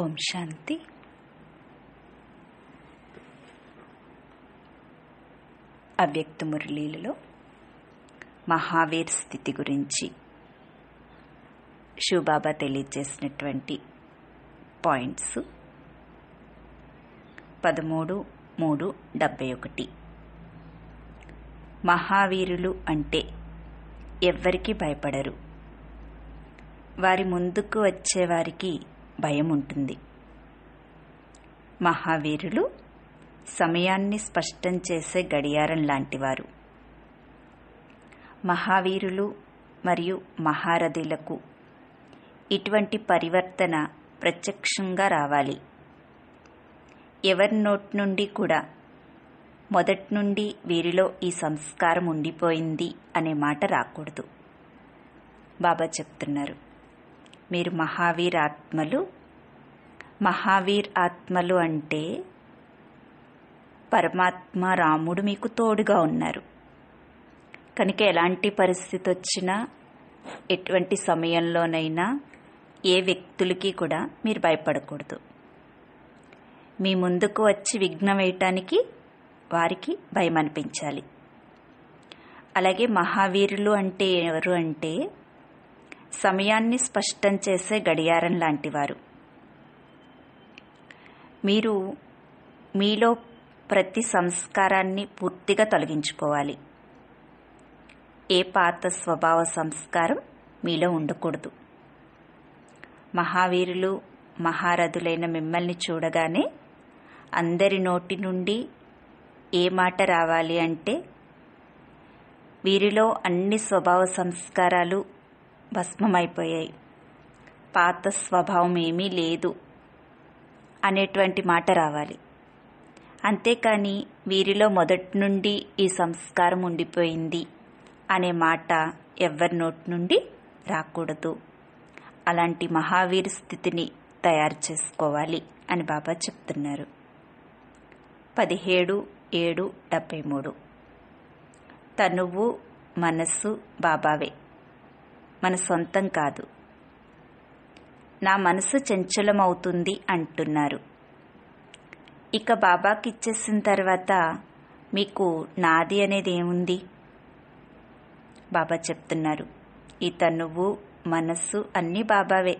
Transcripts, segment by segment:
ఓం శాంతి అవ్యక్త మురళీలలో మహావీర్ స్థితి గురించి శివబాబా తెలియజేసినటువంటి పాయింట్స్ పదమూడు మూడు డెబ్బై ఒకటి మహావీరులు అంటే ఎవ్వరికీ భయపడరు వారి ముందుకు వచ్చేవారికి భయం ఉంటుంది మహావీరులు సమయాన్ని స్పష్టం చేసే గడియారం లాంటివారు మహావీరులు మరియు మహారథులకు ఇటువంటి పరివర్తన ప్రత్యక్షంగా రావాలి ఎవరి నోట్ నుండి కూడా మొదటి నుండి వీరిలో ఈ సంస్కారం ఉండిపోయింది అనే మాట రాకూడదు బాబా చెప్తున్నారు మీరు మహావీర్ ఆత్మలు మహావీర్ ఆత్మలు అంటే పరమాత్మ రాముడు మీకు తోడుగా ఉన్నారు కనుక ఎలాంటి పరిస్థితి వచ్చినా ఎటువంటి సమయంలోనైనా ఏ వ్యక్తులకి కూడా మీరు భయపడకూడదు మీ ముందుకు వచ్చి విఘ్నం వేయటానికి వారికి భయం అనిపించాలి అలాగే మహావీరులు అంటే ఎవరు అంటే సమయాన్ని స్పష్టం చేసే గడియారం లాంటివారు మీరు మీలో ప్రతి సంస్కారాన్ని పూర్తిగా తొలగించుకోవాలి ఏ పాత స్వభావ సంస్కారం మీలో ఉండకూడదు మహావీరులు మహారథులైన మిమ్మల్ని చూడగానే అందరి నోటి నుండి ఏ మాట రావాలి అంటే వీరిలో అన్ని స్వభావ సంస్కారాలు భస్మమైపోయాయి పాత స్వభావం ఏమీ లేదు అనేటువంటి మాట రావాలి అంతేకాని వీరిలో మొదటి నుండి ఈ సంస్కారం ఉండిపోయింది అనే మాట ఎవరి నోటి నుండి రాకూడదు అలాంటి మహావీర స్థితిని తయారు చేసుకోవాలి అని బాబా చెప్తున్నారు పదిహేడు ఏడు డెబ్బై మూడు తనువు మనస్సు బాబావే మన సొంతం కాదు నా మనసు చంచలమవుతుంది అంటున్నారు ఇక బాబాకి ఇచ్చేసిన తర్వాత మీకు నాది అనేది ఏముంది బాబా చెప్తున్నారు ఈ తనువు మనస్సు అన్నీ బాబావే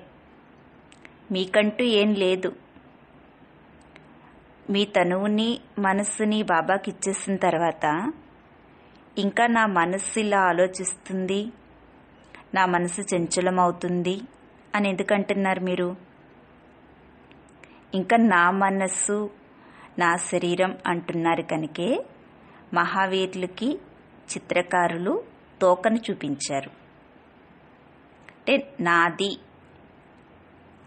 మీకంటూ ఏం లేదు మీ తనువుని మనస్సుని బాబాకి ఇచ్చేసిన తర్వాత ఇంకా నా మనస్సు ఇలా ఆలోచిస్తుంది నా మనసు చంచలమవుతుంది అని ఎందుకంటున్నారు మీరు ఇంకా నా మనస్సు నా శరీరం అంటున్నారు కనుకే మహావీరులకి చిత్రకారులు తోకను చూపించారు అంటే నాది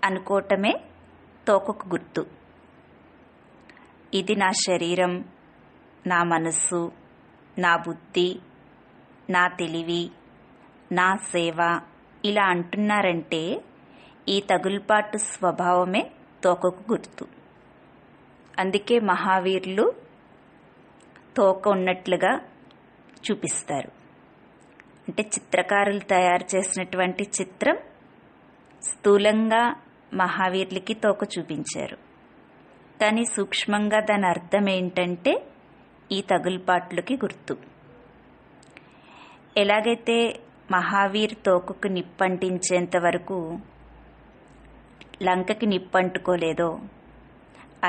అనుకోవటమే తోకకు గుర్తు ఇది నా శరీరం నా మనస్సు నా బుద్ధి నా తెలివి నా సేవ ఇలా అంటున్నారంటే ఈ తగులుపాటు స్వభావమే తోకకు గుర్తు అందుకే మహావీరులు తోక ఉన్నట్లుగా చూపిస్తారు అంటే చిత్రకారులు తయారు చేసినటువంటి చిత్రం స్థూలంగా మహావీరులకి తోక చూపించారు కానీ సూక్ష్మంగా దాని అర్థం ఏంటంటే ఈ తగులుపాట్లకి గుర్తు ఎలాగైతే మహావీర్ తోకకు నిప్పంటించేంత వరకు లంకకి నిప్పంటుకోలేదో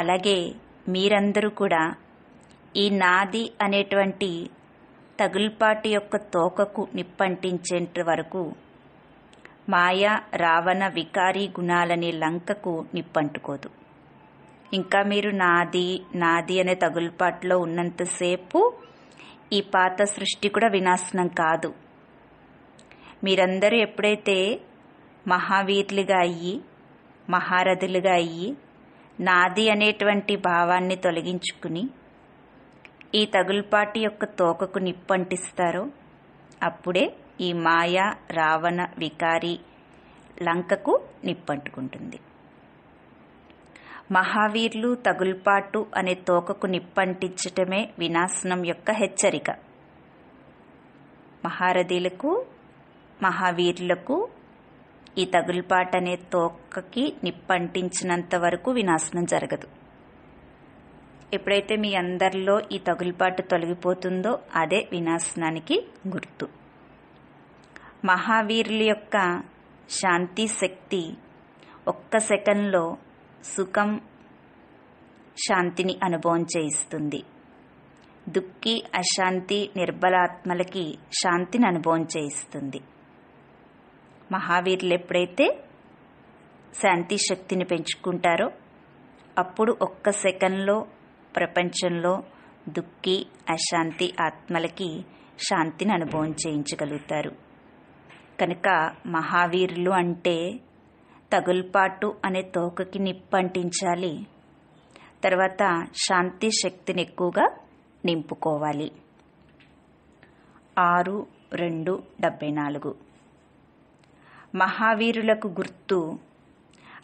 అలాగే మీరందరూ కూడా ఈ నాది అనేటువంటి తగుల్పాటు యొక్క తోకకు నిప్పంటించేంత వరకు మాయా రావణ వికారి గుణాలనే లంకకు నిప్పంటుకోదు ఇంకా మీరు నాది నాది అనే తగులుపాటులో ఉన్నంతసేపు ఈ పాత సృష్టి కూడా వినాశనం కాదు మీరందరూ ఎప్పుడైతే మహావీరులుగా అయ్యి మహారథులుగా అయ్యి నాది అనేటువంటి భావాన్ని తొలగించుకుని ఈ తగులుపాటి యొక్క తోకకు నిప్పంటిస్తారో అప్పుడే ఈ మాయా రావణ వికారి లంకకు నిప్పంటుకుంటుంది మహావీర్లు తగులుపాటు అనే తోకకు నిప్పంటించటమే వినాశనం యొక్క హెచ్చరిక మహారథీలకు మహావీరులకు ఈ తగులుపాట అనే తోకకి నిప్పంటించినంత వరకు వినాశనం జరగదు ఎప్పుడైతే మీ అందరిలో ఈ తగులుపాటు తొలగిపోతుందో అదే వినాశనానికి గుర్తు మహావీరుల యొక్క శాంతి శక్తి ఒక్క సెకండ్లో సుఖం శాంతిని అనుభవం చేయిస్తుంది దుఃఖి అశాంతి నిర్బలాత్మలకి శాంతిని అనుభవం చేయిస్తుంది మహావీరులు ఎప్పుడైతే శాంతి శక్తిని పెంచుకుంటారో అప్పుడు ఒక్క సెకండ్లో ప్రపంచంలో దుఃఖి అశాంతి ఆత్మలకి శాంతిని అనుభవం చేయించగలుగుతారు కనుక మహావీరులు అంటే తగుల్పాటు అనే తోకకి నిప్పంటించాలి తర్వాత శాంతి శక్తిని ఎక్కువగా నింపుకోవాలి ఆరు రెండు డెబ్బై నాలుగు మహావీరులకు గుర్తు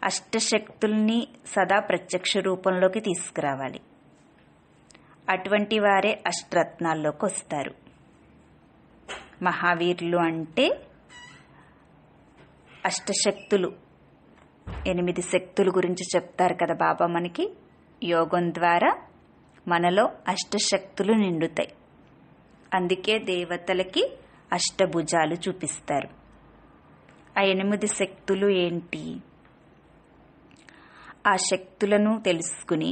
అష్టశక్తుల్ని సదా ప్రత్యక్ష రూపంలోకి తీసుకురావాలి అటువంటి వారే అష్టరత్నాల్లోకి వస్తారు మహావీరులు అంటే అష్టశక్తులు ఎనిమిది శక్తులు గురించి చెప్తారు కదా బాబా మనకి యోగం ద్వారా మనలో అష్టశక్తులు నిండుతాయి అందుకే దేవతలకి అష్టభుజాలు చూపిస్తారు ఆ ఎనిమిది శక్తులు ఏంటి ఆ శక్తులను తెలుసుకుని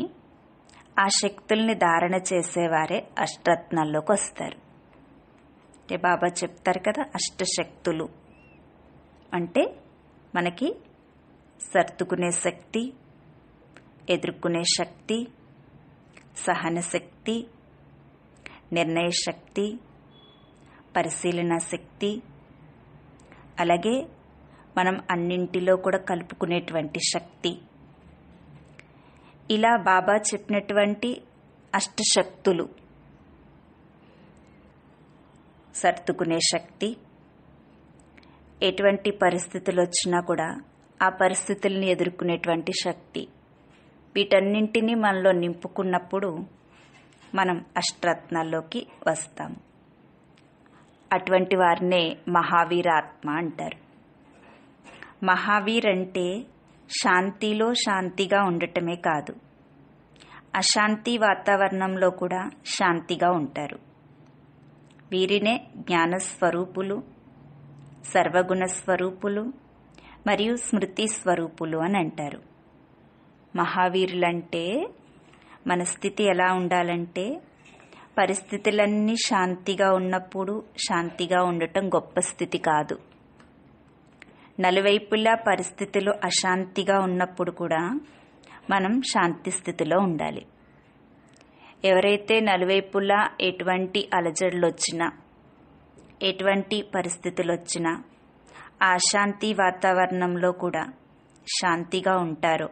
ఆ శక్తుల్ని ధారణ చేసేవారే అష్టరత్నాల్లోకి వస్తారు అంటే బాబా చెప్తారు కదా అష్టశక్తులు అంటే మనకి సర్దుకునే శక్తి ఎదుర్కొనే శక్తి సహన శక్తి నిర్ణయ శక్తి పరిశీలన శక్తి అలాగే మనం అన్నింటిలో కూడా కలుపుకునేటువంటి శక్తి ఇలా బాబా చెప్పినటువంటి అష్టశక్తులు సర్దుకునే శక్తి ఎటువంటి పరిస్థితులు వచ్చినా కూడా ఆ పరిస్థితుల్ని ఎదుర్కొనేటువంటి శక్తి వీటన్నింటినీ మనలో నింపుకున్నప్పుడు మనం అష్టరత్నాల్లోకి వస్తాం అటువంటి వారినే మహావీరాత్మ అంటారు మహావీర్ అంటే శాంతిలో శాంతిగా ఉండటమే కాదు అశాంతి వాతావరణంలో కూడా శాంతిగా ఉంటారు వీరినే జ్ఞానస్వరూపులు సర్వగుణ స్వరూపులు మరియు స్మృతి స్వరూపులు అని అంటారు మహావీరులంటే మన స్థితి ఎలా ఉండాలంటే పరిస్థితులన్నీ శాంతిగా ఉన్నప్పుడు శాంతిగా ఉండటం గొప్ప స్థితి కాదు నలువైపులా పరిస్థితులు అశాంతిగా ఉన్నప్పుడు కూడా మనం శాంతి స్థితిలో ఉండాలి ఎవరైతే నలువైపులా ఎటువంటి అలజడులు వచ్చినా ఎటువంటి పరిస్థితులు వచ్చినా ఆశాంతి వాతావరణంలో కూడా శాంతిగా ఉంటారో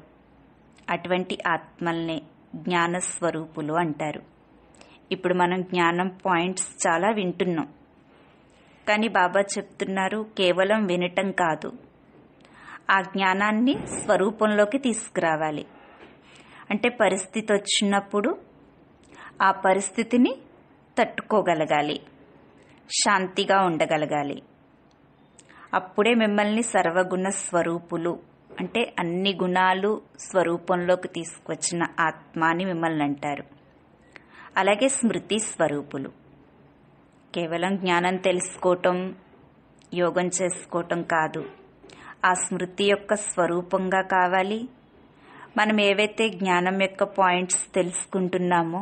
అటువంటి ఆత్మల్నే జ్ఞానస్వరూపులు అంటారు ఇప్పుడు మనం జ్ఞానం పాయింట్స్ చాలా వింటున్నాం కానీ బాబా చెప్తున్నారు కేవలం వినటం కాదు ఆ జ్ఞానాన్ని స్వరూపంలోకి తీసుకురావాలి అంటే పరిస్థితి వచ్చినప్పుడు ఆ పరిస్థితిని తట్టుకోగలగాలి శాంతిగా ఉండగలగాలి అప్పుడే మిమ్మల్ని సర్వగుణ స్వరూపులు అంటే అన్ని గుణాలు స్వరూపంలోకి తీసుకొచ్చిన ఆత్మ అని మిమ్మల్ని అంటారు అలాగే స్మృతి స్వరూపులు కేవలం జ్ఞానం తెలుసుకోవటం యోగం చేసుకోవటం కాదు ఆ స్మృతి యొక్క స్వరూపంగా కావాలి మనం ఏవైతే జ్ఞానం యొక్క పాయింట్స్ తెలుసుకుంటున్నామో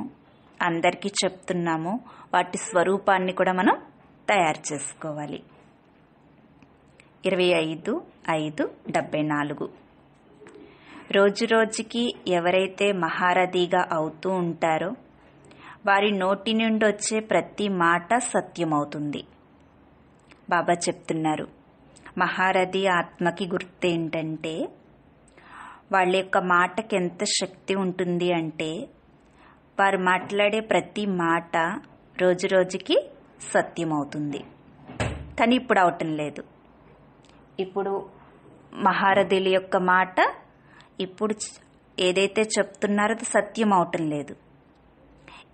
అందరికీ చెప్తున్నామో వాటి స్వరూపాన్ని కూడా మనం తయారు చేసుకోవాలి ఇరవై ఐదు ఐదు డెబ్బై నాలుగు రోజు రోజుకి ఎవరైతే మహారథిగా అవుతూ ఉంటారో వారి నోటి నుండి వచ్చే ప్రతి మాట సత్యమవుతుంది బాబా చెప్తున్నారు మహారథి ఆత్మకి గుర్తేంటంటే వాళ్ళ యొక్క మాటకి ఎంత శక్తి ఉంటుంది అంటే వారు మాట్లాడే ప్రతి మాట రోజు రోజుకి సత్యమవుతుంది కానీ ఇప్పుడు అవటం లేదు ఇప్పుడు మహారథుల యొక్క మాట ఇప్పుడు ఏదైతే చెప్తున్నారో అది సత్యం అవటం లేదు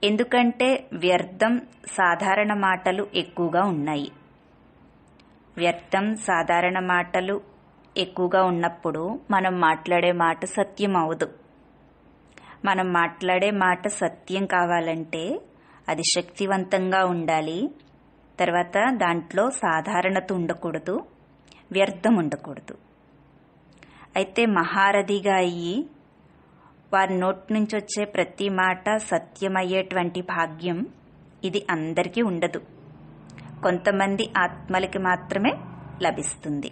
ఎందుకంటే వ్యర్థం సాధారణ మాటలు ఎక్కువగా ఉన్నాయి వ్యర్థం సాధారణ మాటలు ఎక్కువగా ఉన్నప్పుడు మనం మాట్లాడే మాట సత్యం అవదు మనం మాట్లాడే మాట సత్యం కావాలంటే అది శక్తివంతంగా ఉండాలి తర్వాత దాంట్లో సాధారణత ఉండకూడదు వ్యర్థం ఉండకూడదు అయితే మహారథిగా అయ్యి వారి నోటి నుంచి వచ్చే ప్రతి మాట సత్యమయ్యేటువంటి భాగ్యం ఇది అందరికీ ఉండదు కొంతమంది ఆత్మలకి మాత్రమే లభిస్తుంది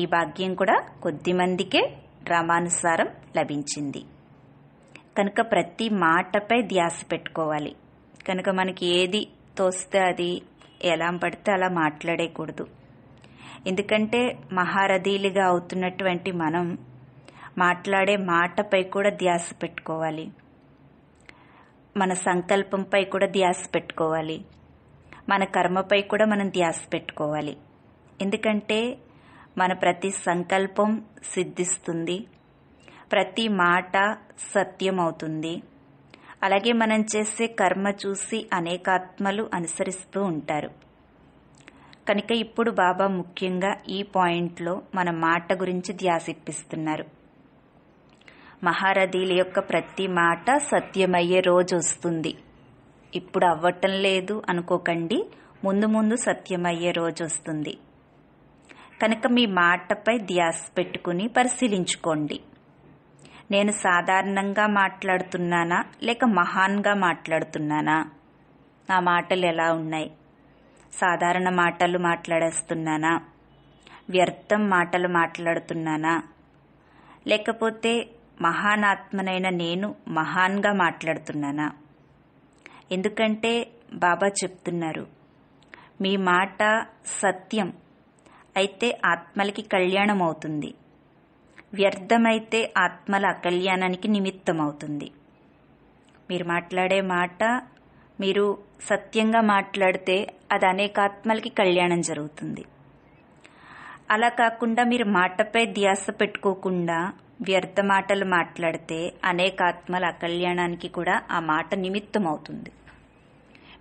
ఈ భాగ్యం కూడా కొద్దిమందికే రామానుసారం లభించింది కనుక ప్రతి మాటపై ధ్యాస పెట్టుకోవాలి కనుక మనకి ఏది తోస్తే అది ఎలా పడితే అలా మాట్లాడేయకూడదు ఎందుకంటే మహారథీలుగా అవుతున్నటువంటి మనం మాట్లాడే మాటపై కూడా ధ్యాస పెట్టుకోవాలి మన సంకల్పంపై కూడా ధ్యాస పెట్టుకోవాలి మన కర్మపై కూడా మనం ధ్యాస పెట్టుకోవాలి ఎందుకంటే మన ప్రతి సంకల్పం సిద్ధిస్తుంది ప్రతి మాట సత్యం అవుతుంది అలాగే మనం చేసే కర్మ చూసి అనేక ఆత్మలు అనుసరిస్తూ ఉంటారు కనుక ఇప్పుడు బాబా ముఖ్యంగా ఈ పాయింట్లో మన మాట గురించి ధ్యాసిప్పిస్తున్నారు మహారథీల యొక్క ప్రతి మాట సత్యమయ్యే రోజు వస్తుంది ఇప్పుడు అవ్వటం లేదు అనుకోకండి ముందు ముందు సత్యమయ్యే రోజు వస్తుంది కనుక మీ మాటపై ధ్యాస పెట్టుకుని పరిశీలించుకోండి నేను సాధారణంగా మాట్లాడుతున్నానా లేక మహాన్గా మాట్లాడుతున్నానా నా మాటలు ఎలా ఉన్నాయి సాధారణ మాటలు మాట్లాడేస్తున్నానా వ్యర్థం మాటలు మాట్లాడుతున్నానా లేకపోతే మహానాత్మనైన నేను మహాన్గా మాట్లాడుతున్నానా ఎందుకంటే బాబా చెప్తున్నారు మీ మాట సత్యం అయితే ఆత్మలకి కళ్యాణం అవుతుంది వ్యర్థమైతే ఆత్మల అకళ్యాణానికి నిమిత్తం అవుతుంది మీరు మాట్లాడే మాట మీరు సత్యంగా మాట్లాడితే అది అనేక ఆత్మలకి కళ్యాణం జరుగుతుంది అలా కాకుండా మీరు మాటపై ధ్యాస పెట్టుకోకుండా వ్యర్థ మాటలు మాట్లాడితే అనేక ఆత్మల అకళ్యాణానికి కూడా ఆ మాట నిమిత్తం అవుతుంది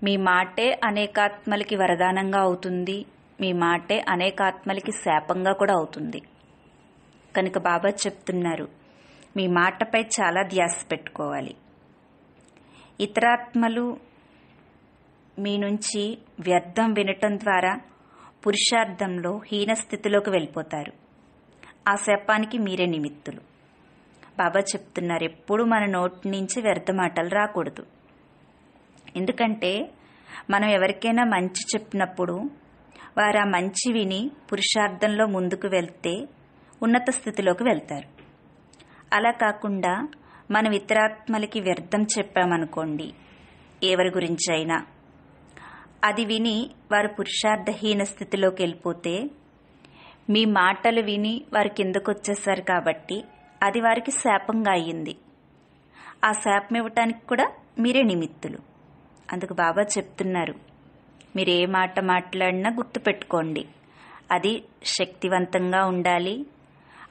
మీ మాటే అనేకాత్మలకి వరదానంగా అవుతుంది మీ మాటే అనేకాత్మలకి శాపంగా కూడా అవుతుంది కనుక బాబా చెప్తున్నారు మీ మాటపై చాలా ధ్యాస పెట్టుకోవాలి ఇతరాత్మలు మీ నుంచి వ్యర్థం వినటం ద్వారా పురుషార్థంలో హీన స్థితిలోకి వెళ్ళిపోతారు ఆ శాపానికి మీరే నిమిత్తులు బాబా చెప్తున్నారు ఎప్పుడు మన నోటి నుంచి వ్యర్థ మాటలు రాకూడదు ఎందుకంటే మనం ఎవరికైనా మంచి చెప్పినప్పుడు వారు ఆ మంచి విని పురుషార్థంలో ముందుకు వెళ్తే ఉన్నత స్థితిలోకి వెళ్తారు అలా కాకుండా మనం ఇతరాత్మలకి వ్యర్థం చెప్పామనుకోండి ఎవరి గురించి అయినా అది విని వారు పురుషార్థహీన స్థితిలోకి వెళ్ళిపోతే మీ మాటలు విని వారి కిందకొచ్చేసారు కాబట్టి అది వారికి శాపంగా అయ్యింది ఆ శాపం ఇవ్వటానికి కూడా మీరే నిమిత్తులు అందుకు బాబా చెప్తున్నారు మీరు ఏ మాట మాట్లాడినా గుర్తుపెట్టుకోండి అది శక్తివంతంగా ఉండాలి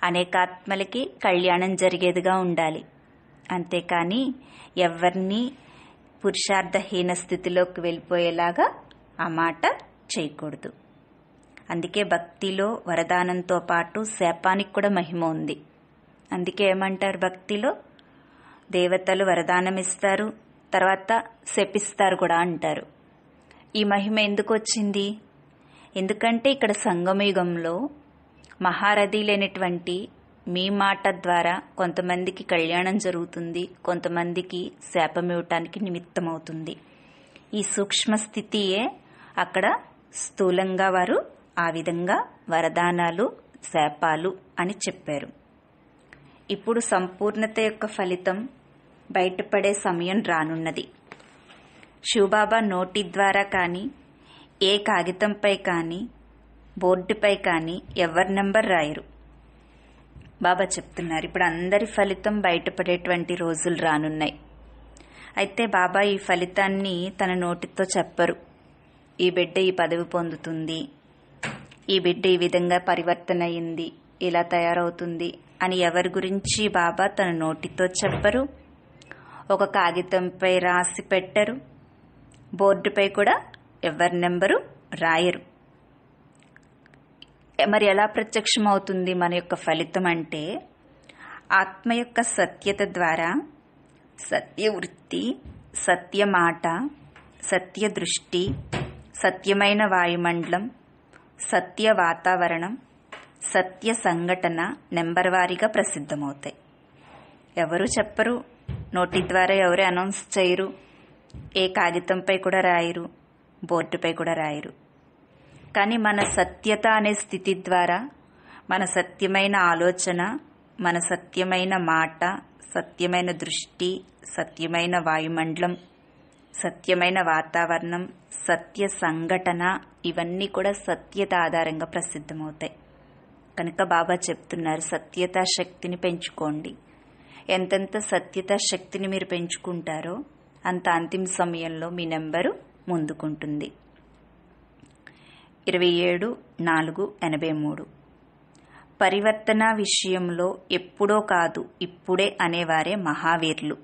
అనేకాత్మలకి కళ్యాణం జరిగేదిగా ఉండాలి అంతేకాని ఎవరిని పురుషార్థహీన స్థితిలోకి వెళ్ళిపోయేలాగా ఆ మాట చేయకూడదు అందుకే భక్తిలో వరదానంతో పాటు శాపానికి కూడా మహిమ ఉంది అందుకే ఏమంటారు భక్తిలో దేవతలు వరదానం ఇస్తారు తర్వాత శపిస్తారు కూడా అంటారు ఈ మహిమ ఎందుకు వచ్చింది ఎందుకంటే ఇక్కడ సంగమయుగంలో మహారథి లేనటువంటి మీ మాట ద్వారా కొంతమందికి కళ్యాణం జరుగుతుంది కొంతమందికి శాపం ఇవ్వటానికి నిమిత్తమవుతుంది ఈ సూక్ష్మ స్థితియే అక్కడ స్థూలంగా వారు ఆ విధంగా వరదానాలు శాపాలు అని చెప్పారు ఇప్పుడు సంపూర్ణత యొక్క ఫలితం బయటపడే సమయం రానున్నది శివబాబా నోటి ద్వారా కానీ ఏ కాగితంపై కానీ బోర్డుపై కానీ ఎవరి నెంబర్ రాయరు బాబా చెప్తున్నారు ఇప్పుడు అందరి ఫలితం బయటపడేటువంటి రోజులు రానున్నాయి అయితే బాబా ఈ ఫలితాన్ని తన నోటితో చెప్పరు ఈ బిడ్డ ఈ పదవి పొందుతుంది ఈ బిడ్డ ఈ విధంగా పరివర్తన అయింది ఇలా తయారవుతుంది అని ఎవరి గురించి బాబా తన నోటితో చెప్పరు ఒక కాగితంపై రాసి పెట్టరు బోర్డుపై కూడా ఎవరి నెంబరు రాయరు మరి ఎలా ప్రత్యక్షం అవుతుంది మన యొక్క ఫలితం అంటే ఆత్మ యొక్క సత్యత ద్వారా సత్యవృత్తి సత్యమాట దృష్టి సత్యమైన వాయుమండలం సత్య వాతావరణం సత్య సంఘటన నెంబర్ వారీగా ప్రసిద్ధమవుతాయి ఎవరు చెప్పరు నోటి ద్వారా ఎవరు అనౌన్స్ చేయరు ఏ కాగితంపై కూడా రాయరు బోర్డుపై కూడా రాయరు కానీ మన సత్యత అనే స్థితి ద్వారా మన సత్యమైన ఆలోచన మన సత్యమైన మాట సత్యమైన దృష్టి సత్యమైన వాయుమండలం సత్యమైన వాతావరణం సత్య సంఘటన ఇవన్నీ కూడా సత్యత ఆధారంగా ప్రసిద్ధమవుతాయి కనుక బాబా చెప్తున్నారు సత్యత శక్తిని పెంచుకోండి ఎంతెంత సత్యత శక్తిని మీరు పెంచుకుంటారో అంత అంతిమ సమయంలో మీ నెంబరు ముందుకుంటుంది ఇరవై ఏడు నాలుగు ఎనభై మూడు పరివర్తన విషయంలో ఎప్పుడో కాదు ఇప్పుడే అనేవారే మహావీర్లు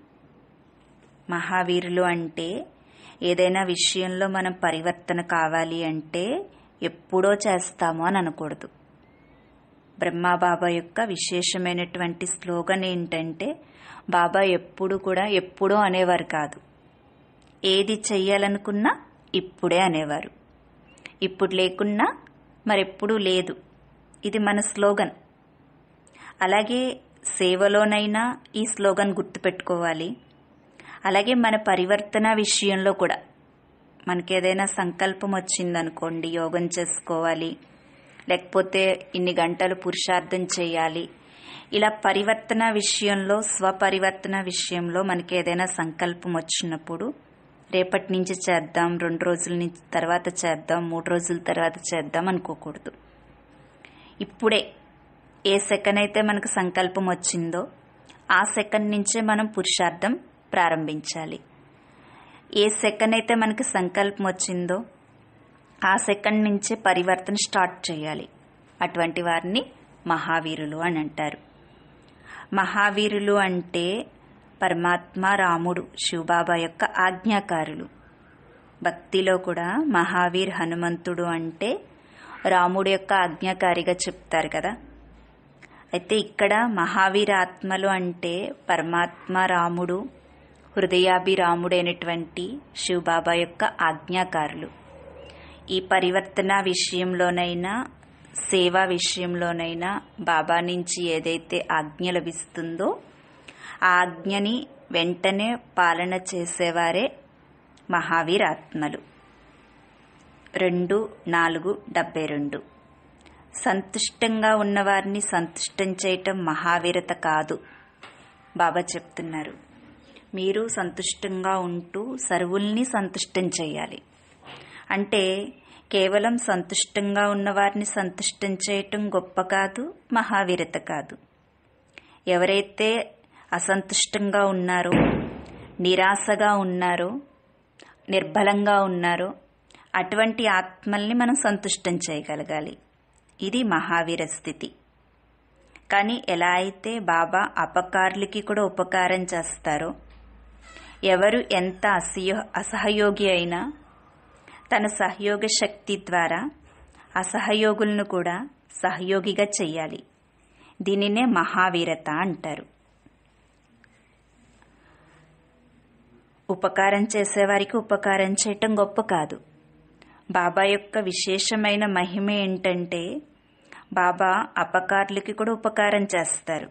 మహావీరులు అంటే ఏదైనా విషయంలో మనం పరివర్తన కావాలి అంటే ఎప్పుడో చేస్తాము అని అనకూడదు బ్రహ్మాబాబా యొక్క విశేషమైనటువంటి స్లోగన్ ఏంటంటే బాబా ఎప్పుడు కూడా ఎప్పుడో అనేవారు కాదు ఏది చెయ్యాలనుకున్నా ఇప్పుడే అనేవారు ఇప్పుడు లేకున్నా మరెప్పుడూ లేదు ఇది మన స్లోగన్ అలాగే సేవలోనైనా ఈ స్లోగన్ గుర్తుపెట్టుకోవాలి అలాగే మన పరివర్తన విషయంలో కూడా మనకి ఏదైనా సంకల్పం వచ్చిందనుకోండి యోగం చేసుకోవాలి లేకపోతే ఇన్ని గంటలు పురుషార్థం చేయాలి ఇలా పరివర్తన విషయంలో స్వపరివర్తన విషయంలో మనకి ఏదైనా సంకల్పం వచ్చినప్పుడు రేపటి నుంచి చేద్దాం రెండు రోజుల నుంచి తర్వాత చేద్దాం మూడు రోజుల తర్వాత చేద్దాం అనుకోకూడదు ఇప్పుడే ఏ సెకండ్ అయితే మనకు సంకల్పం వచ్చిందో ఆ సెకండ్ నుంచే మనం పురుషార్థం ప్రారంభించాలి ఏ సెకండ్ అయితే మనకి సంకల్పం వచ్చిందో ఆ సెకండ్ నుంచే పరివర్తన స్టార్ట్ చేయాలి అటువంటి వారిని మహావీరులు అని అంటారు మహావీరులు అంటే పరమాత్మ రాముడు శివబాబా యొక్క ఆజ్ఞాకారులు భక్తిలో కూడా మహావీర్ హనుమంతుడు అంటే రాముడు యొక్క ఆజ్ఞాకారిగా చెప్తారు కదా అయితే ఇక్కడ మహావీర ఆత్మలు అంటే పరమాత్మ రాముడు హృదయాభిరాముడైనటువంటి శివబాబా యొక్క ఆజ్ఞాకారులు ఈ పరివర్తన విషయంలోనైనా సేవా విషయంలోనైనా బాబా నుంచి ఏదైతే ఆజ్ఞ లభిస్తుందో ఆ ఆజ్ఞని వెంటనే పాలన చేసేవారే మహావీరాత్మలు రెండు నాలుగు డెబ్బై రెండు సంతుష్టంగా ఉన్నవారిని సంతుష్టం చేయటం మహావీరత కాదు బాబా చెప్తున్నారు మీరు సంతుష్టంగా ఉంటూ సర్వుల్ని సంతుష్టం చేయాలి అంటే కేవలం సంతుష్టంగా ఉన్నవారిని సంతుష్టం చేయటం గొప్ప కాదు మహావీరత కాదు ఎవరైతే అసంతుష్టంగా ఉన్నారో నిరాశగా ఉన్నారో నిర్బలంగా ఉన్నారో అటువంటి ఆత్మల్ని మనం సంతుష్టం చేయగలగాలి ఇది మహావీర స్థితి కానీ ఎలా అయితే బాబా అపకారులకి కూడా ఉపకారం చేస్తారో ఎవరు ఎంత అసహ్యో అసహయోగి అయినా తన సహయోగ శక్తి ద్వారా అసహయోగులను కూడా సహయోగిగా చేయాలి దీనినే మహావీరత అంటారు ఉపకారం చేసేవారికి ఉపకారం చేయటం గొప్ప కాదు బాబా యొక్క విశేషమైన మహిమ ఏంటంటే బాబా అపకారులకి కూడా ఉపకారం చేస్తారు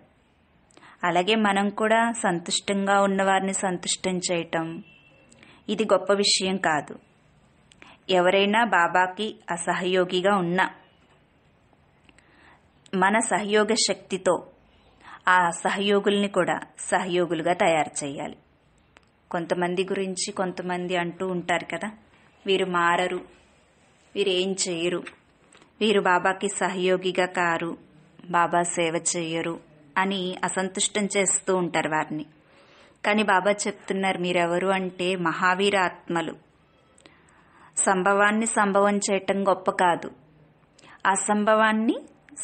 అలాగే మనం కూడా సంతుష్టంగా ఉన్నవారిని సంతుష్టం చేయటం ఇది గొప్ప విషయం కాదు ఎవరైనా బాబాకి అసహయోగిగా ఉన్నా మన సహయోగ శక్తితో ఆ సహయోగుల్ని కూడా సహయోగులుగా తయారు చేయాలి కొంతమంది గురించి కొంతమంది అంటూ ఉంటారు కదా వీరు మారరు వీరు ఏం చేయరు వీరు బాబాకి సహయోగిగా కారు బాబా సేవ చేయరు అని అసంతుష్టం చేస్తూ ఉంటారు వారిని కానీ బాబా చెప్తున్నారు మీరెవరు అంటే మహావీరాత్మలు సంభవాన్ని సంభవం చేయటం గొప్ప కాదు అసంభవాన్ని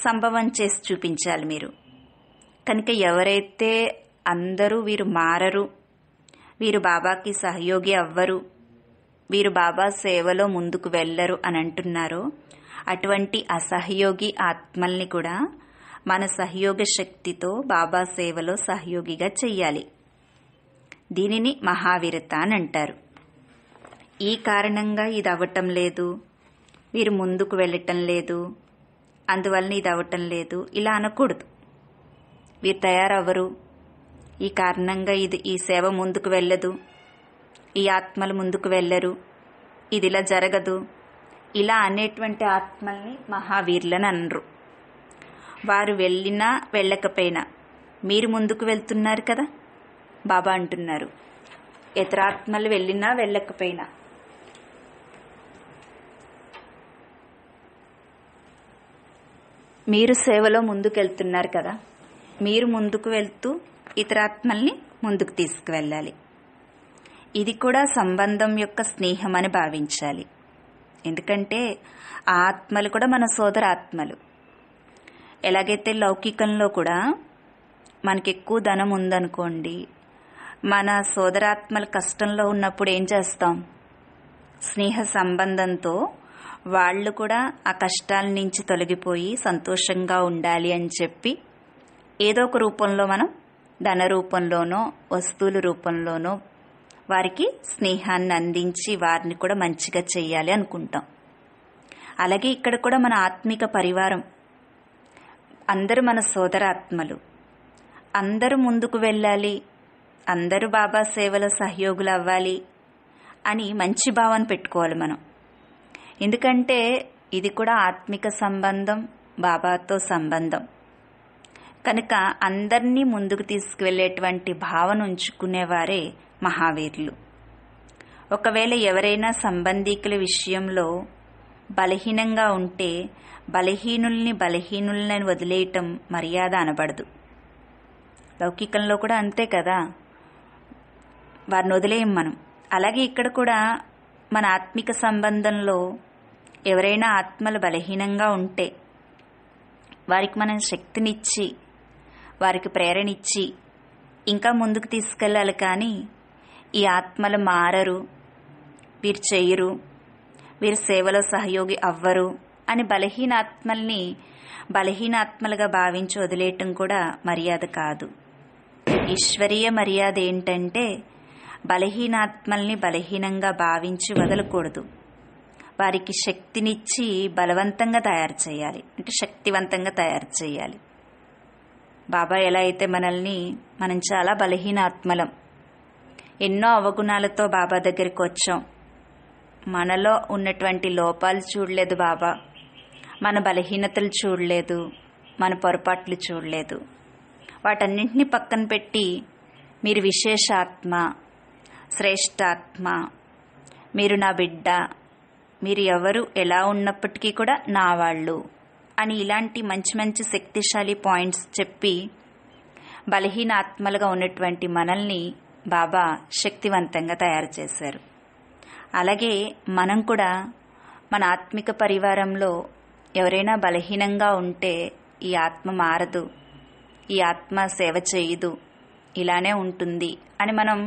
సంభవం చేసి చూపించాలి మీరు కనుక ఎవరైతే అందరూ వీరు మారరు వీరు బాబాకి సహయోగి అవ్వరు వీరు బాబా సేవలో ముందుకు వెళ్ళరు అని అంటున్నారో అటువంటి అసహయోగి ఆత్మల్ని కూడా మన సహయోగ శక్తితో బాబా సేవలో సహయోగిగా చెయ్యాలి దీనిని మహావీరత అని అంటారు ఈ కారణంగా ఇది అవ్వటం లేదు వీరు ముందుకు వెళ్ళటం లేదు అందువలన ఇది అవ్వటం లేదు ఇలా అనకూడదు వీరు తయారవ్వరు ఈ కారణంగా ఇది ఈ సేవ ముందుకు వెళ్ళదు ఈ ఆత్మలు ముందుకు వెళ్ళరు ఇది ఇలా జరగదు ఇలా అనేటువంటి ఆత్మల్ని మహావీరులని అనరు వారు వెళ్ళినా వెళ్ళకపోయినా మీరు ముందుకు వెళ్తున్నారు కదా బాబా అంటున్నారు ఇతరాత్మలు వెళ్ళినా వెళ్ళకపోయినా మీరు సేవలో ముందుకెళ్తున్నారు కదా మీరు ముందుకు వెళ్తూ ఇతరాత్మల్ని ముందుకు తీసుకువెళ్ళాలి ఇది కూడా సంబంధం యొక్క స్నేహం అని భావించాలి ఎందుకంటే ఆత్మలు కూడా మన సోదర ఆత్మలు ఎలాగైతే లౌకికంలో కూడా మనకి ఎక్కువ ధనం ఉందనుకోండి మన సోదరాత్మల కష్టంలో ఉన్నప్పుడు ఏం చేస్తాం స్నేహ సంబంధంతో వాళ్ళు కూడా ఆ కష్టాల నుంచి తొలగిపోయి సంతోషంగా ఉండాలి అని చెప్పి ఏదో ఒక రూపంలో మనం ధన రూపంలోనో వస్తువుల రూపంలోనో వారికి స్నేహాన్ని అందించి వారిని కూడా మంచిగా చేయాలి అనుకుంటాం అలాగే ఇక్కడ కూడా మన ఆత్మిక పరివారం అందరు మన సోదరాత్మలు అందరూ ముందుకు వెళ్ళాలి అందరూ బాబా సేవలో సహయోగులు అవ్వాలి అని మంచి భావన పెట్టుకోవాలి మనం ఎందుకంటే ఇది కూడా ఆత్మిక సంబంధం బాబాతో సంబంధం కనుక అందరినీ ముందుకు తీసుకువెళ్ళేటువంటి భావన ఉంచుకునేవారే మహావీరులు ఒకవేళ ఎవరైనా సంబంధీకుల విషయంలో బలహీనంగా ఉంటే బలహీనుల్ని బలహీనుల్ని వదిలేయటం మర్యాద అనబడదు లౌకికంలో కూడా అంతే కదా వారిని వదిలేయం మనం అలాగే ఇక్కడ కూడా మన ఆత్మిక సంబంధంలో ఎవరైనా ఆత్మలు బలహీనంగా ఉంటే వారికి మనం శక్తినిచ్చి వారికి ప్రేరణ ఇచ్చి ఇంకా ముందుకు తీసుకెళ్ళాలి కానీ ఈ ఆత్మలు మారరు వీరు చేయరు వీరు సేవలో సహయోగి అవ్వరు అని బలహీనాత్మల్ని బలహీనాత్మలుగా భావించి వదిలేయటం కూడా మర్యాద కాదు ఈశ్వరీయ మర్యాద ఏంటంటే బలహీనాత్మల్ని బలహీనంగా భావించి వదలకూడదు వారికి శక్తినిచ్చి బలవంతంగా తయారు చేయాలి అంటే శక్తివంతంగా తయారు చేయాలి బాబా ఎలా అయితే మనల్ని మనం చాలా బలహీనాత్మలం ఎన్నో అవగుణాలతో బాబా దగ్గరికి వచ్చాం మనలో ఉన్నటువంటి లోపాలు చూడలేదు బాబా మన బలహీనతలు చూడలేదు మన పొరపాట్లు చూడలేదు వాటన్నింటినీ పక్కన పెట్టి మీరు విశేషాత్మ శ్రేష్టాత్మ మీరు నా బిడ్డ మీరు ఎవరు ఎలా ఉన్నప్పటికీ కూడా నా వాళ్ళు అని ఇలాంటి మంచి మంచి శక్తిశాలి పాయింట్స్ చెప్పి బలహీన ఆత్మలుగా ఉన్నటువంటి మనల్ని బాబా శక్తివంతంగా తయారు చేశారు అలాగే మనం కూడా మన ఆత్మిక పరివారంలో ఎవరైనా బలహీనంగా ఉంటే ఈ ఆత్మ మారదు ఈ ఆత్మ సేవ చేయదు ఇలానే ఉంటుంది అని మనం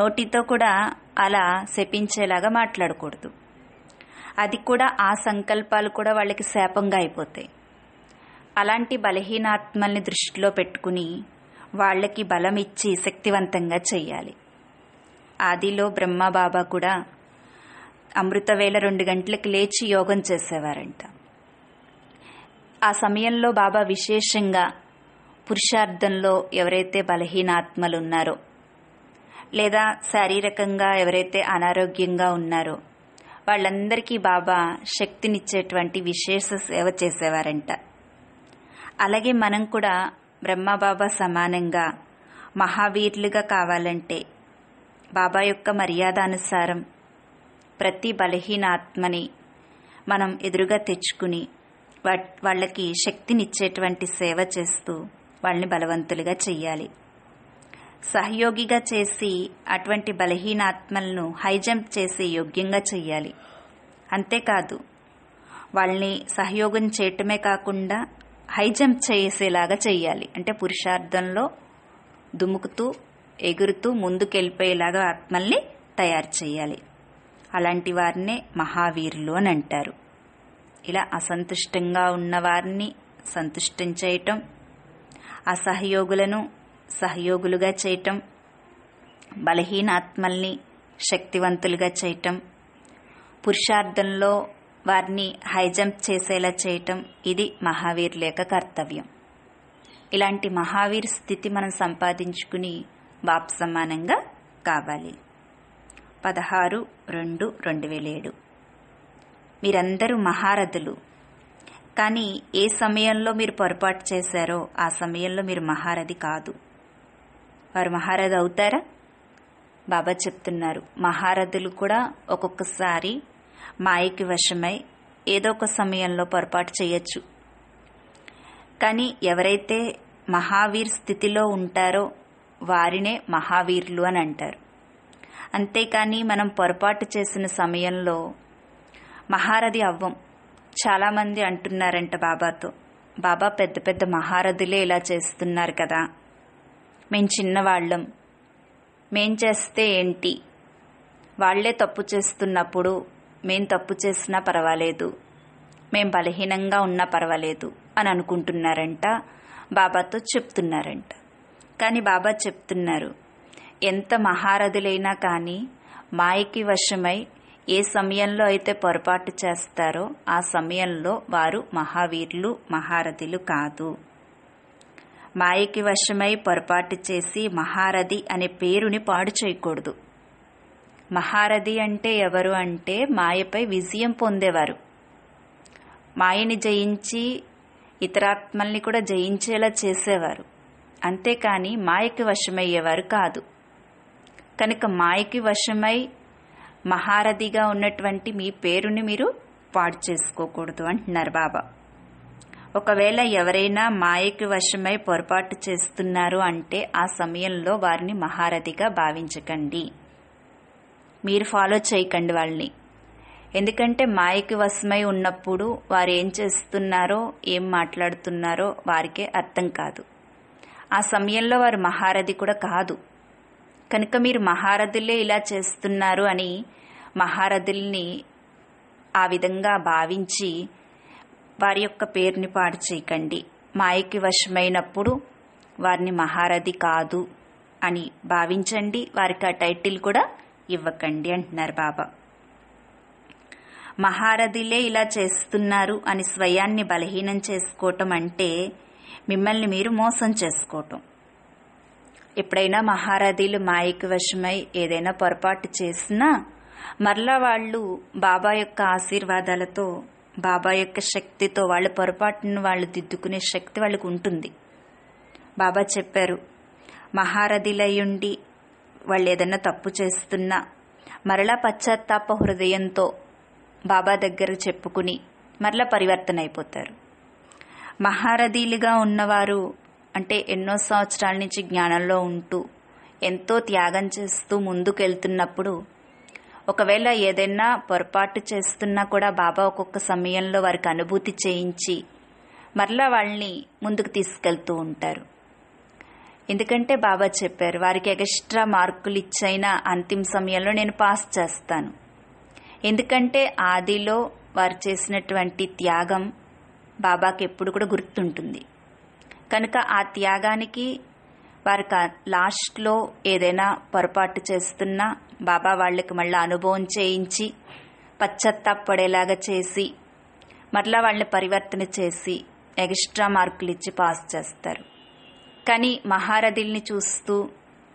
నోటితో కూడా అలా శపించేలాగా మాట్లాడకూడదు అది కూడా ఆ సంకల్పాలు కూడా వాళ్ళకి శాపంగా అయిపోతాయి అలాంటి బలహీనాత్మల్ని దృష్టిలో పెట్టుకుని వాళ్ళకి బలం ఇచ్చి శక్తివంతంగా చేయాలి ఆదిలో బ్రహ్మ బాబా కూడా అమృతవేళ రెండు గంటలకు లేచి యోగం చేసేవారంట ఆ సమయంలో బాబా విశేషంగా పురుషార్థంలో ఎవరైతే బలహీనాత్మలు ఉన్నారో లేదా శారీరకంగా ఎవరైతే అనారోగ్యంగా ఉన్నారో వాళ్ళందరికీ బాబా శక్తినిచ్చేటువంటి విశేష సేవ చేసేవారంట అలాగే మనం కూడా బ్రహ్మబాబా సమానంగా మహావీరులుగా కావాలంటే బాబా యొక్క మర్యాద అనుసారం ప్రతి బలహీనాత్మని మనం ఎదురుగా తెచ్చుకుని వాళ్ళకి శక్తినిచ్చేటువంటి సేవ చేస్తూ వాళ్ళని బలవంతులుగా చెయ్యాలి సహయోగిగా చేసి అటువంటి బలహీనాత్మలను హైజంప్ చేసి యోగ్యంగా చెయ్యాలి అంతేకాదు వాళ్ళని సహయోగం చేయటమే కాకుండా హైజంప్ చేసేలాగా చేయాలి అంటే పురుషార్థంలో దుముకుతూ ఎగురుతూ ముందుకెళ్ళిపోయేలాగా ఆత్మల్ని తయారు చేయాలి అలాంటి వారినే మహావీరులు అని అంటారు ఇలా అసంతుష్టంగా ఉన్నవారిని సంతుష్టం చేయటం అసహయోగులను సహయోగులుగా చేయటం బలహీనాత్మల్ని శక్తివంతులుగా చేయటం పురుషార్థంలో వారిని హైజంప్ చేసేలా చేయటం ఇది మహావీరుల యొక్క కర్తవ్యం ఇలాంటి మహావీర్ స్థితి మనం సంపాదించుకుని బాప్ సమానంగా కావాలి పదహారు రెండు రెండు వేల ఏడు మీరందరూ మహారథులు కానీ ఏ సమయంలో మీరు పొరపాటు చేశారో ఆ సమయంలో మీరు మహారథి కాదు వారు మహారథి అవుతారా బాబా చెప్తున్నారు మహారథులు కూడా ఒక్కొక్కసారి మాయకి వశమై ఏదో ఒక సమయంలో పొరపాటు చేయొచ్చు కానీ ఎవరైతే మహావీర్ స్థితిలో ఉంటారో వారినే మహావీరులు అని అంటారు అంతేకాని మనం పొరపాటు చేసిన సమయంలో మహారథి అవ్వం చాలామంది అంటున్నారంట బాబాతో బాబా పెద్ద పెద్ద మహారథులే ఇలా చేస్తున్నారు కదా మేం చిన్నవాళ్ళం మేం చేస్తే ఏంటి వాళ్లే తప్పు చేస్తున్నప్పుడు మేం తప్పు చేసినా పర్వాలేదు మేం బలహీనంగా ఉన్నా పర్వాలేదు అని అనుకుంటున్నారంట బాబాతో చెప్తున్నారంట కానీ బాబా చెప్తున్నారు ఎంత మహారథులైనా కానీ మాయకి వశమై ఏ సమయంలో అయితే పొరపాటు చేస్తారో ఆ సమయంలో వారు మహావీరులు మహారథులు కాదు మాయకి వశమై పొరపాటు చేసి మహారథి అనే పేరుని పాడు చేయకూడదు మహారథి అంటే ఎవరు అంటే మాయపై విజయం పొందేవారు మాయని జయించి ఇతరాత్మల్ని కూడా జయించేలా చేసేవారు అంతేకాని మాయకి వశమయ్యేవారు కాదు కనుక మాయకి వశమై మహారథిగా ఉన్నటువంటి మీ పేరుని మీరు పాడు చేసుకోకూడదు అంటున్నారు బాబా ఒకవేళ ఎవరైనా మాయకి వశమై పొరపాటు చేస్తున్నారు అంటే ఆ సమయంలో వారిని మహారథిగా భావించకండి మీరు ఫాలో చేయకండి వాళ్ళని ఎందుకంటే మాయకి వశమై ఉన్నప్పుడు వారు ఏం చేస్తున్నారో ఏం మాట్లాడుతున్నారో వారికే అర్థం కాదు ఆ సమయంలో వారు మహారథి కూడా కాదు కనుక మీరు మహారథులే ఇలా చేస్తున్నారు అని మహారథుల్ని ఆ విధంగా భావించి వారి యొక్క పేరుని పాడు చేయకండి మాయకి వశమైనప్పుడు వారిని మహారథి కాదు అని భావించండి వారికి ఆ టైటిల్ కూడా ఇవ్వకండి అంటున్నారు బాబా మహారథిలే ఇలా చేస్తున్నారు అని స్వయాన్ని బలహీనం చేసుకోవటం అంటే మిమ్మల్ని మీరు మోసం చేసుకోవటం ఎప్పుడైనా మహారథీలు మాయకు వశమై ఏదైనా పొరపాటు చేసినా మరలా వాళ్ళు బాబా యొక్క ఆశీర్వాదాలతో బాబా యొక్క శక్తితో వాళ్ళ పొరపాటును వాళ్ళు దిద్దుకునే శక్తి వాళ్ళకు ఉంటుంది బాబా చెప్పారు మహారథిలయ్యుండి వాళ్ళు ఏదైనా తప్పు చేస్తున్నా మరలా పశ్చాత్తాప హృదయంతో బాబా దగ్గర చెప్పుకుని మరలా పరివర్తన అయిపోతారు మహారథీలుగా ఉన్నవారు అంటే ఎన్నో సంవత్సరాల నుంచి జ్ఞానంలో ఉంటూ ఎంతో త్యాగం చేస్తూ ముందుకెళ్తున్నప్పుడు ఒకవేళ ఏదైనా పొరపాటు చేస్తున్నా కూడా బాబా ఒక్కొక్క సమయంలో వారికి అనుభూతి చేయించి మరలా వాళ్ళని ముందుకు తీసుకెళ్తూ ఉంటారు ఎందుకంటే బాబా చెప్పారు వారికి ఎక్స్ట్రా మార్కులు ఇచ్చైనా అంతిమ సమయంలో నేను పాస్ చేస్తాను ఎందుకంటే ఆదిలో వారు చేసినటువంటి త్యాగం బాబాకి ఎప్పుడు కూడా గుర్తుంటుంది కనుక ఆ త్యాగానికి వారి లాస్ట్లో ఏదైనా పొరపాటు చేస్తున్నా బాబా వాళ్ళకి మళ్ళీ అనుభవం చేయించి పశ్చత్తాపడేలాగా చేసి మరలా వాళ్ళని పరివర్తన చేసి ఎక్స్ట్రా మార్కులు ఇచ్చి పాస్ చేస్తారు కానీ మహారథుల్ని చూస్తూ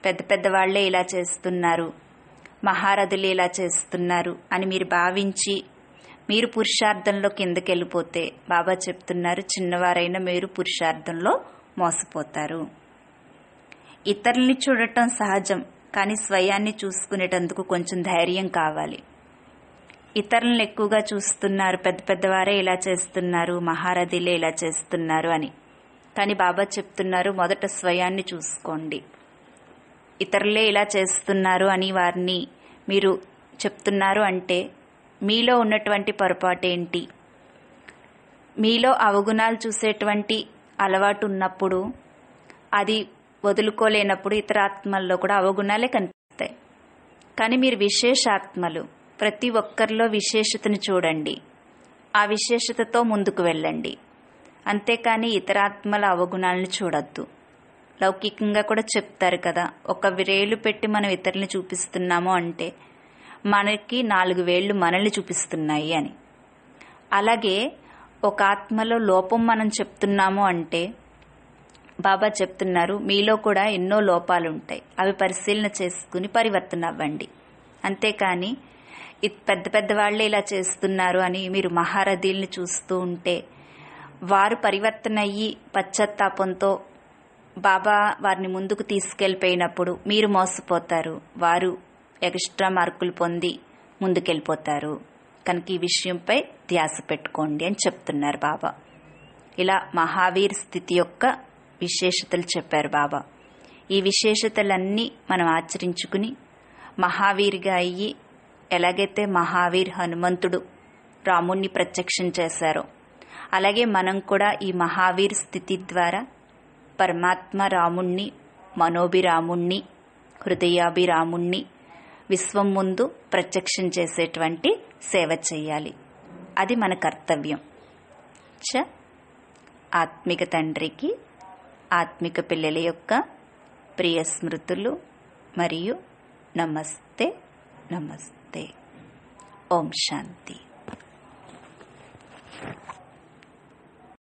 పెద్ద పెద్ద వాళ్ళే ఇలా చేస్తున్నారు మహారథులు ఇలా చేస్తున్నారు అని మీరు భావించి మీరు పురుషార్థంలో కిందకెళ్ళిపోతే బాబా చెప్తున్నారు చిన్నవారైనా మీరు పురుషార్థంలో మోసపోతారు ఇతరుల్ని చూడటం సహజం కానీ స్వయాన్ని చూసుకునేటందుకు కొంచెం ధైర్యం కావాలి ఇతరులను ఎక్కువగా చూస్తున్నారు పెద్ద పెద్దవారే ఇలా చేస్తున్నారు మహారథిలే ఇలా చేస్తున్నారు అని కానీ బాబా చెప్తున్నారు మొదట స్వయాన్ని చూసుకోండి ఇతరులే ఇలా చేస్తున్నారు అని వారిని మీరు చెప్తున్నారు అంటే మీలో ఉన్నటువంటి పొరపాటేంటి మీలో అవగుణాలు చూసేటువంటి అలవాటు ఉన్నప్పుడు అది వదులుకోలేనప్పుడు ఇతర ఆత్మల్లో కూడా అవగుణాలే కనిపిస్తాయి కానీ మీరు విశేషాత్మలు ప్రతి ఒక్కరిలో విశేషతను చూడండి ఆ విశేషతతో ముందుకు వెళ్ళండి అంతేకాని ఇతర ఆత్మల అవగుణాలను చూడద్దు లౌకికంగా కూడా చెప్తారు కదా ఒక విరేలు పెట్టి మనం ఇతరులను చూపిస్తున్నాము అంటే మనకి నాలుగు వేళ్ళు మనల్ని చూపిస్తున్నాయి అని అలాగే ఒక ఆత్మలో లోపం మనం చెప్తున్నాము అంటే బాబా చెప్తున్నారు మీలో కూడా ఎన్నో లోపాలు ఉంటాయి అవి పరిశీలన చేసుకుని పరివర్తన అవ్వండి అంతేకాని పెద్ద పెద్ద వాళ్ళే ఇలా చేస్తున్నారు అని మీరు మహారథీల్ని చూస్తూ ఉంటే వారు పరివర్తన అయ్యి పశ్చాత్తాపంతో బాబా వారిని ముందుకు తీసుకెళ్ళిపోయినప్పుడు మీరు మోసపోతారు వారు ఎక్స్ట్రా మార్కులు పొంది ముందుకెళ్ళిపోతారు కనుక ఈ విషయంపై ధ్యాస పెట్టుకోండి అని చెప్తున్నారు బాబా ఇలా మహావీర్ స్థితి యొక్క విశేషతలు చెప్పారు బాబా ఈ విశేషతలన్నీ మనం ఆచరించుకుని మహావీర్గా అయ్యి ఎలాగైతే మహావీర్ హనుమంతుడు రాముణ్ణి ప్రత్యక్షం చేశారో అలాగే మనం కూడా ఈ మహావీర్ స్థితి ద్వారా పరమాత్మ రాముణ్ణి మనోభిరాముణ్ణి హృదయాభిరాముణ్ణి విశ్వం ముందు ప్రత్యక్షం చేసేటువంటి సేవ చేయాలి అది మన కర్తవ్యం చ ఆత్మిక తండ్రికి ఆత్మిక పిల్లల యొక్క ప్రియ స్మృతులు మరియు నమస్తే నమస్తే ఓం శాంతి